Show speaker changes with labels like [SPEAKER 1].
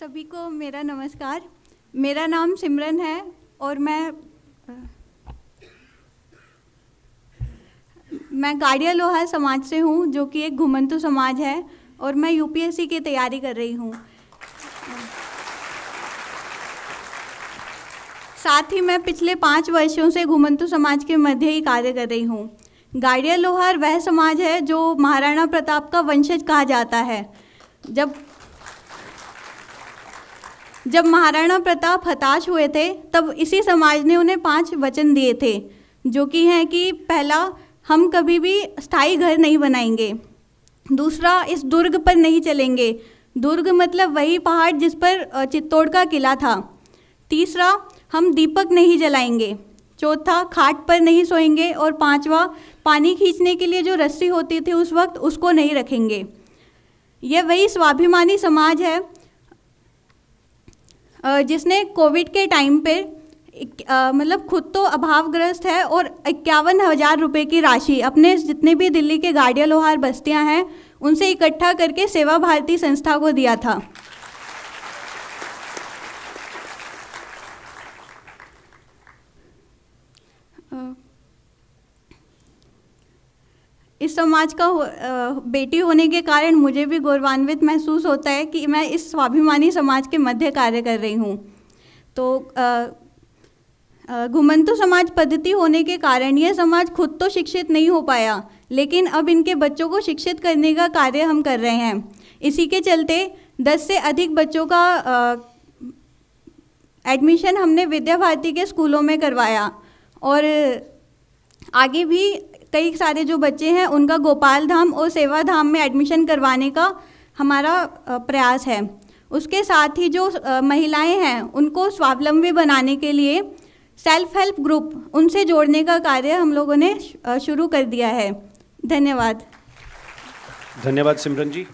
[SPEAKER 1] सभी को मेरा नमस्कार मेरा नाम सिमरन है और मैं मैं गाड़िया लोहा समाज से हूँ जो कि एक घुमंतु समाज है और मैं यूपीएससी की तैयारी कर रही हूँ साथ ही मैं पिछले पाँच वर्षों से घुमंतु समाज के मध्य ही कार्य कर रही हूँ गाड़िया लोहार वह समाज है जो महाराणा प्रताप का वंशज कहा जाता है जब जब महाराणा प्रताप हताश हुए थे तब इसी समाज ने उन्हें पांच वचन दिए थे जो कि हैं कि पहला हम कभी भी स्थाई घर नहीं बनाएंगे दूसरा इस दुर्ग पर नहीं चलेंगे दुर्ग मतलब वही पहाड़ जिस पर चित्तौड़ का किला था तीसरा हम दीपक नहीं जलाएंगे चौथा खाट पर नहीं सोएंगे और पांचवा पानी खींचने के लिए जो रस्सी होती थी उस वक्त उसको नहीं रखेंगे यह वही स्वाभिमानी समाज है जिसने कोविड के टाइम पे मतलब खुद तो अभावग्रस्त है और इक्यावन हज़ार रुपये की राशि अपने जितने भी दिल्ली के गाड़िया लोहार बस्तियां हैं उनसे इकट्ठा करके सेवा भारती संस्था को दिया था uh. इस समाज का हो, आ, बेटी होने के कारण मुझे भी गौरवान्वित महसूस होता है कि मैं इस स्वाभिमानी समाज के मध्य कार्य कर रही हूँ तो घुमंतु समाज पद्धति होने के कारण यह समाज खुद तो शिक्षित नहीं हो पाया लेकिन अब इनके बच्चों को शिक्षित करने का कार्य हम कर रहे हैं इसी के चलते दस से अधिक बच्चों का एडमिशन हमने विद्या भारती के स्कूलों में करवाया और आगे भी कई सारे जो बच्चे हैं उनका गोपाल धाम और सेवा धाम में एडमिशन करवाने का हमारा प्रयास है उसके साथ ही जो महिलाएं हैं उनको स्वावलंबी बनाने के लिए सेल्फ हेल्प ग्रुप उनसे जोड़ने का कार्य हम लोगों ने शुरू कर दिया है धन्यवाद धन्यवाद सिमरन जी